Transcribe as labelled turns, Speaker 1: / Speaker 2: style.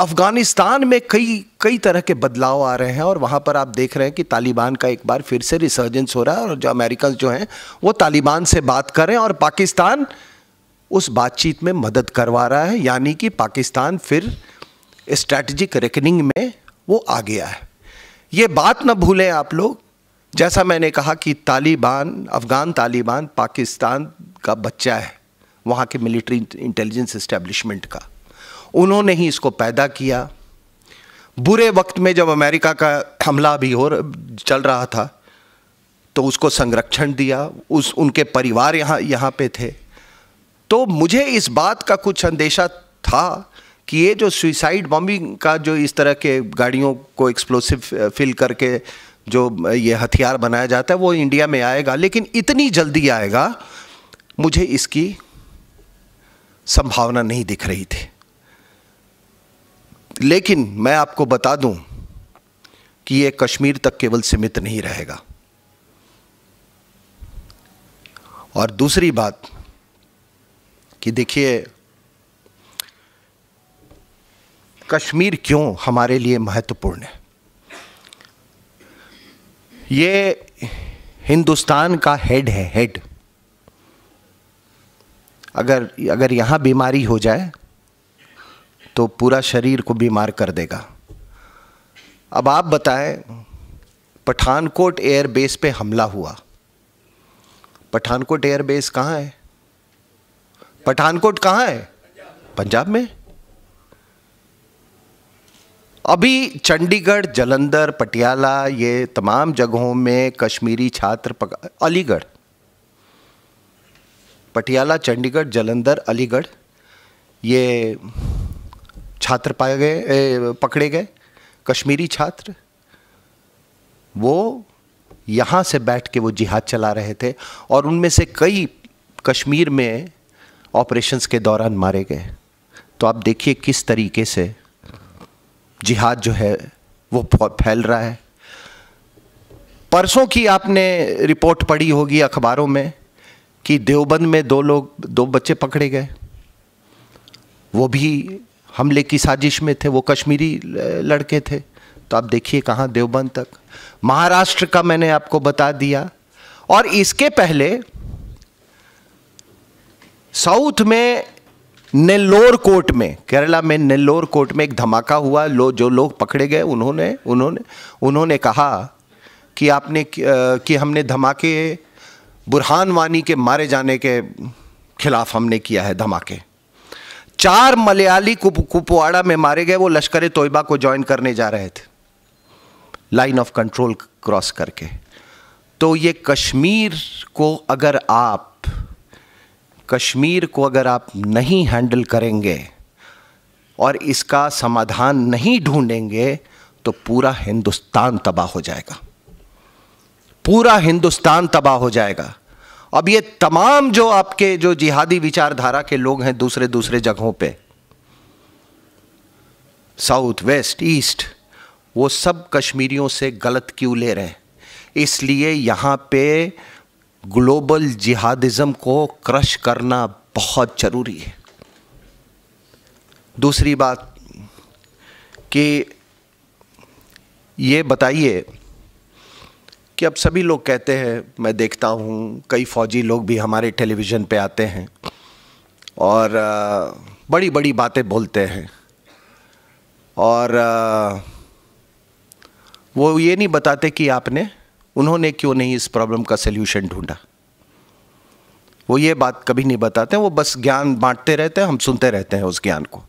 Speaker 1: अफगानिस्तान में कई कई तरह के बदलाव आ रहे हैं और वहाँ पर आप देख रहे हैं कि तालिबान का एक बार फिर से रिसर्जेंस हो रहा है और जो अमेरिकन जो हैं वो तालिबान से बात करें और पाकिस्तान उस बातचीत में मदद करवा रहा है यानी कि पाकिस्तान फिर स्ट्रैटेजिक रेकनिंग में वो आ गया है ये बात ना भूलें आप लोग जैसा मैंने कहा कि तालिबान अफ़गान तालिबान पाकिस्तान का बच्चा है वहाँ के मिलिट्री इंटेलिजेंस इस्टेब्लिशमेंट का उन्होंने ही इसको पैदा किया बुरे वक्त में जब अमेरिका का हमला भी हो चल रहा था तो उसको संरक्षण दिया उस उनके परिवार यहाँ यहाँ पे थे तो मुझे इस बात का कुछ अंदेशा था कि ये जो सुइसाइड बॉम्बिंग का जो इस तरह के गाड़ियों को एक्सप्लोसिव फिल करके जो ये हथियार बनाया जाता है वो इंडिया में आएगा लेकिन इतनी जल्दी आएगा मुझे इसकी संभावना नहीं दिख रही थी लेकिन मैं आपको बता दूं कि यह कश्मीर तक केवल सीमित नहीं रहेगा और दूसरी बात कि देखिए कश्मीर क्यों हमारे लिए महत्वपूर्ण है ये हिंदुस्तान का हेड है हेड अगर अगर यहां बीमारी हो जाए तो पूरा शरीर को बीमार कर देगा अब आप बताएं पठानकोट एयरबेस पे हमला हुआ पठानकोट एयरबेस कहाँ है पठानकोट कहाँ है पंजाब में अभी चंडीगढ़ जलंधर पटियाला ये तमाम जगहों में कश्मीरी छात्र अलीगढ़ पटियाला चंडीगढ़ जलंधर अलीगढ़ ये छात्र पाए गए पकड़े गए कश्मीरी छात्र वो यहाँ से बैठ के वो जिहाद चला रहे थे और उनमें से कई कश्मीर में ऑपरेशंस के दौरान मारे गए तो आप देखिए किस तरीके से जिहाद जो है वो फैल रहा है परसों की आपने रिपोर्ट पढ़ी होगी अखबारों में कि देवबंद में दो लोग दो बच्चे पकड़े गए वो भी हमले की साजिश में थे वो कश्मीरी लड़के थे तो आप देखिए कहाँ देवबंद तक महाराष्ट्र का मैंने आपको बता दिया और इसके पहले साउथ में नेल्लोर कोर्ट में केरला में नेल्लोर कोर्ट में एक धमाका हुआ लो जो लोग पकड़े गए उन्होंने उन्होंने उन्होंने कहा कि आपने कि हमने धमाके बुरहान वानी के मारे जाने के खिलाफ हमने किया है धमाके चार मलयाली कुपवाड़ा में मारे गए वो लश्कर तोयबा को ज्वाइन करने जा रहे थे लाइन ऑफ कंट्रोल क्रॉस करके तो ये कश्मीर को अगर आप कश्मीर को अगर आप नहीं हैंडल करेंगे और इसका समाधान नहीं ढूंढेंगे तो पूरा हिंदुस्तान तबाह हो जाएगा पूरा हिंदुस्तान तबाह हो जाएगा अब ये तमाम जो आपके जो जिहादी विचारधारा के लोग हैं दूसरे दूसरे जगहों पे साउथ वेस्ट ईस्ट वो सब कश्मीरियों से गलत क्यों ले रहे हैं इसलिए यहां पे ग्लोबल जिहादिज्म को क्रश करना बहुत ज़रूरी है दूसरी बात कि ये बताइए कि अब सभी लोग कहते हैं मैं देखता हूँ कई फ़ौजी लोग भी हमारे टेलीविज़न पे आते हैं और बड़ी बड़ी बातें बोलते हैं और वो ये नहीं बताते कि आपने उन्होंने क्यों नहीं इस प्रॉब्लम का सल्यूशन ढूंढा वो ये बात कभी नहीं बताते वो बस ज्ञान बांटते रहते हैं हम सुनते रहते हैं उस ज्ञान को